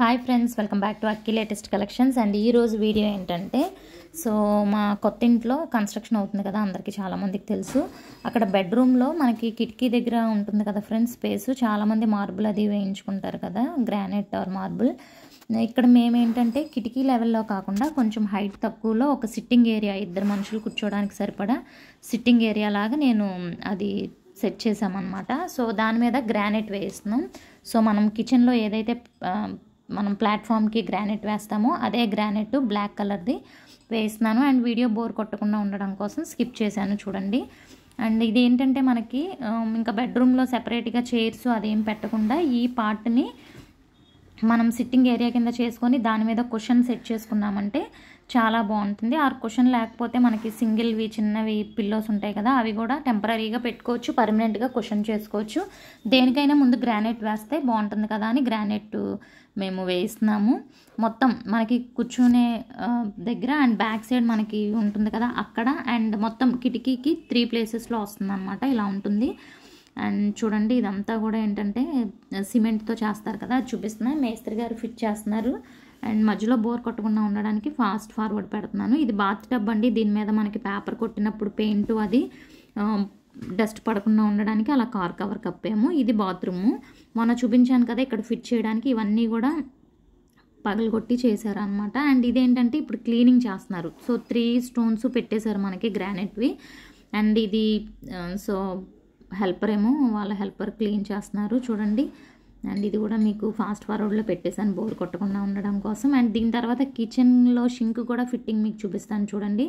hi friends welcome back to Akki latest collections and ఈరోజు video ఏంటంటే so మా కొత్త ఇంట్లో కన్స్ట్రక్షన్ అవుతుంది కదా అందరికీ చాలామందికి తెలుసు అక్కడ బెడ్రూమ్లో మనకి కిటికీ దగ్గర ఉంటుంది కదా ఫ్రెండ్స్ స్పేస్ చాలామంది మార్బుల్ అది వేయించుకుంటారు కదా గ్రానైట్ ఆర్ మార్బుల్ ఇక్కడ మేమేంటంటే కిటికీ లెవెల్లో కాకుండా కొంచెం హైట్ తక్కువలో ఒక సిట్టింగ్ ఏరియా ఇద్దరు మనుషులు కూర్చోవడానికి సరిపడా సిట్టింగ్ ఏరియా లాగా నేను అది సెట్ చేసామన్నమాట సో దాని మీద గ్రానైట్ వేస్తున్నాం సో మనం కిచెన్లో ఏదైతే మనం ప్లాట్ఫామ్కి గ్రానైట్ వేస్తామో అదే గ్రానైట్ బ్లాక్ కలర్ది వేస్తున్నాను అండ్ వీడియో బోర్ కొట్టకుండా ఉండడం కోసం స్కిప్ చేశాను చూడండి అండ్ ఇది ఏంటంటే మనకి ఇంకా బెడ్రూమ్లో సెపరేట్గా చైర్స్ అదేం పెట్టకుండా ఈ పార్ట్ని మనం సిట్టింగ్ ఏరియా కింద చేసుకొని దాని మీద క్వశ్చన్ సెట్ చేసుకున్నామంటే చాలా బాగుంటుంది ఆ క్వశ్చన్ లేకపోతే మనకి సింగిల్వి చిన్నవి పిల్లోస్ ఉంటాయి కదా అవి కూడా టెంపరీగా పెట్టుకోవచ్చు పర్మనెంట్గా క్వశ్చన్ చేసుకోవచ్చు దేనికైనా ముందు గ్రానైట్ వేస్తే బాగుంటుంది కదా అని గ్రానైట్ మేము వేయిస్తున్నాము మొత్తం మనకి కూర్చునే దగ్గర అండ్ బ్యాక్ సైడ్ మనకి ఉంటుంది కదా అక్కడ అండ్ మొత్తం కిటికీకి త్రీ ప్లేసెస్లో వస్తుంది ఇలా ఉంటుంది అండ్ చూడండి ఇదంతా కూడా ఏంటంటే సిమెంట్తో చేస్తారు కదా అది చూపిస్తున్నా మేస్త్రి గారు ఫిట్ చేస్తున్నారు అండ్ మధ్యలో బోర్ కొట్టకుండా ఉండడానికి ఫాస్ట్ ఫార్వర్డ్ పెడుతున్నాను ఇది బాత్ టబ్ అండి దీని మీద మనకి పేపర్ కొట్టినప్పుడు పెయింట్ అది డస్ట్ పడకుండా ఉండడానికి అలా కార్ కవర్ కప్పాము ఇది బాత్రూము మొన్న చూపించాను కదా ఇక్కడ ఫిట్ చేయడానికి ఇవన్నీ కూడా పగలగొట్టి చేశారనమాట అండ్ ఇదేంటంటే ఇప్పుడు క్లీనింగ్ చేస్తున్నారు సో త్రీ స్టోన్స్ పెట్టేశారు మనకి గ్రానైట్వి అండ్ ఇది సో హెల్పర్ ఏమో వాళ్ళ హెల్పర్ క్లీన్ చేస్తున్నారు చూడండి అండ్ ఇది కూడా మీకు ఫాస్ట్ ఫార్వర్డ్లో పెట్టేశాను బోర్ కొట్టకుండా ఉండడం కోసం అండ్ దీని తర్వాత కిచెన్లో షింక్ కూడా ఫిట్టింగ్ మీకు చూపిస్తాను చూడండి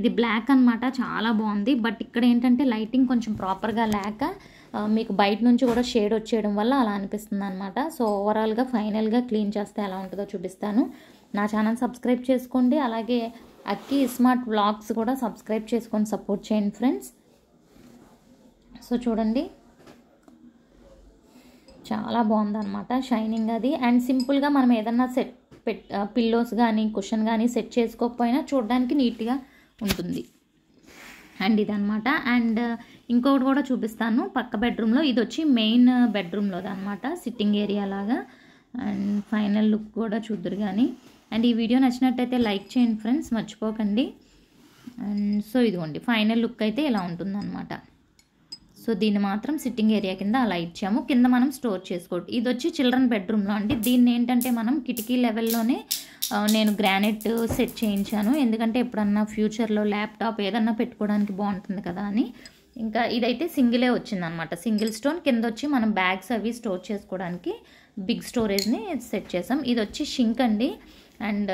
ఇది బ్లాక్ అనమాట చాలా బాగుంది బట్ ఇక్కడ ఏంటంటే లైటింగ్ కొంచెం ప్రాపర్గా లేక మీకు బయట నుంచి కూడా షేడ్ వచ్చేయడం వల్ల అలా అనిపిస్తుంది అనమాట సో ఓవరాల్గా ఫైనల్గా క్లీన్ చేస్తే ఎలా ఉంటుందో చూపిస్తాను నా ఛానల్ సబ్స్క్రైబ్ చేసుకోండి అలాగే అక్కి స్మార్ట్ బ్లాగ్స్ కూడా సబ్స్క్రైబ్ చేసుకొని సపోర్ట్ చేయండి ఫ్రెండ్స్ సో చూడండి చాలా బాగుందనమాట షైనింగ్ అది అండ్ సింపుల్గా మనం ఏదన్నా సెట్ పెట్ పిల్లోస్ కానీ కుషన్ కానీ సెట్ చేసుకోకపోయినా చూడడానికి నీట్గా ఉంటుంది అండ్ ఇదనమాట అండ్ ఇంకొకటి కూడా చూపిస్తాను పక్క బెడ్రూమ్లో ఇది వచ్చి మెయిన్ బెడ్రూమ్లోది అనమాట సిట్టింగ్ ఏరియా లాగా అండ్ ఫైనల్ లుక్ కూడా చూద్దరు కానీ అండ్ ఈ వీడియో నచ్చినట్టయితే లైక్ చేయండి ఫ్రెండ్స్ మర్చిపోకండి అండ్ సో ఇదిగోండి ఫైనల్ లుక్ అయితే ఇలా ఉంటుందన్నమాట సో దీన్ని మాత్రం సిట్టింగ్ ఏరియా కింద అలా ఇచ్చాము కింద మనం స్టోర్ చేసుకోవచ్చు ఇది వచ్చి చిల్డ్రన్ బెడ్రూమ్లో అండి దీన్ని ఏంటంటే మనం కిటికీ లెవెల్లోనే నేను గ్రానైట్ సెట్ చేయించాను ఎందుకంటే ఎప్పుడన్నా ఫ్యూచర్లో ల్యాప్టాప్ ఏదన్నా పెట్టుకోవడానికి బాగుంటుంది కదా అని ఇంకా ఇదైతే సింగిలే వచ్చిందనమాట సింగిల్ స్టోన్ కింద వచ్చి మనం బ్యాగ్స్ అవి స్టోర్ చేసుకోవడానికి బిగ్ స్టోరేజ్ని సెట్ చేసాం ఇది వచ్చి షింక్ అండి అండ్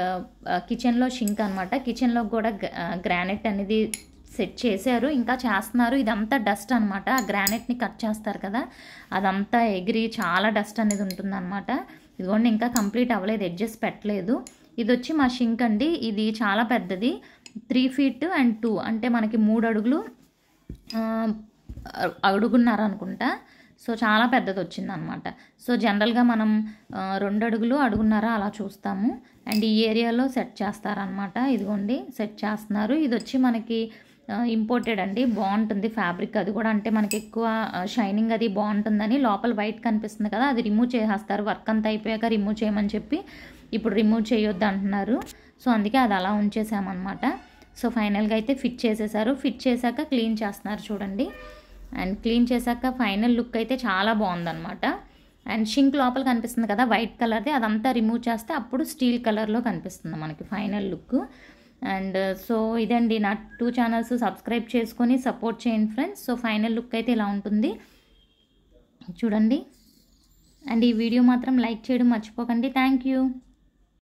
కిచెన్లో షింక్ అనమాట కిచెన్లో కూడా గ్రానైట్ అనేది సెట్ చేశారు ఇంకా చేస్తున్నారు ఇదంతా డస్ట్ అనమాట ఆ గ్రానైట్ని కట్ చేస్తారు కదా అదంతా ఎగిరి చాలా డస్ట్ అనేది ఉంటుందన్నమాట ఇదిగోండి ఇంకా కంప్లీట్ అవ్వలేదు ఎడ్జెస్ పెట్టలేదు ఇది వచ్చి మా షింక్ అండి ఇది చాలా పెద్దది త్రీ ఫీట్ అండ్ టూ అంటే మనకి మూడు అడుగులు అడుగున్నారు అనుకుంటా సో చాలా పెద్దది వచ్చిందనమాట సో జనరల్గా మనం రెండు అడుగులు అడుగున్నారా అలా చూస్తాము అండ్ ఈ ఏరియాలో సెట్ చేస్తారనమాట ఇదిగోండి సెట్ చేస్తున్నారు ఇది వచ్చి మనకి ఇంపోర్టెడ్ అండి బాగుంటుంది ఫ్యాబ్రిక్ అది కూడా అంటే మనకి ఎక్కువ షైనింగ్ అది బాగుంటుందని లోపల వైట్ కనిపిస్తుంది కదా అది రిమూవ్ చేసేస్తారు వర్క్ అంతా అయిపోయాక రిమూవ్ చేయమని చెప్పి ఇప్పుడు రిమూవ్ చేయొద్దు అంటున్నారు సో అందుకే అది అలా ఉంచేసామన్నమాట సో ఫైనల్గా అయితే ఫిట్ చేసేసారు ఫిట్ చేశాక క్లీన్ చేస్తున్నారు చూడండి అండ్ క్లీన్ చేశాక ఫైనల్ లుక్ అయితే చాలా బాగుందన్నమాట అండ్ షింక్ లోపల కనిపిస్తుంది కదా వైట్ కలర్ది అదంతా రిమూవ్ చేస్తే అప్పుడు స్టీల్ కలర్లో కనిపిస్తుంది మనకి ఫైనల్ లుక్ అండ్ సో ఇదండి నా టూ ఛానల్స్ సబ్స్క్రైబ్ చేసుకొని సపోర్ట్ చేయండి ఫ్రెండ్స్ సో ఫైనల్ లుక్ అయితే ఇలా ఉంటుంది చూడండి అండ్ ఈ వీడియో మాత్రం లైక్ చేయడం మర్చిపోకండి థ్యాంక్ యూ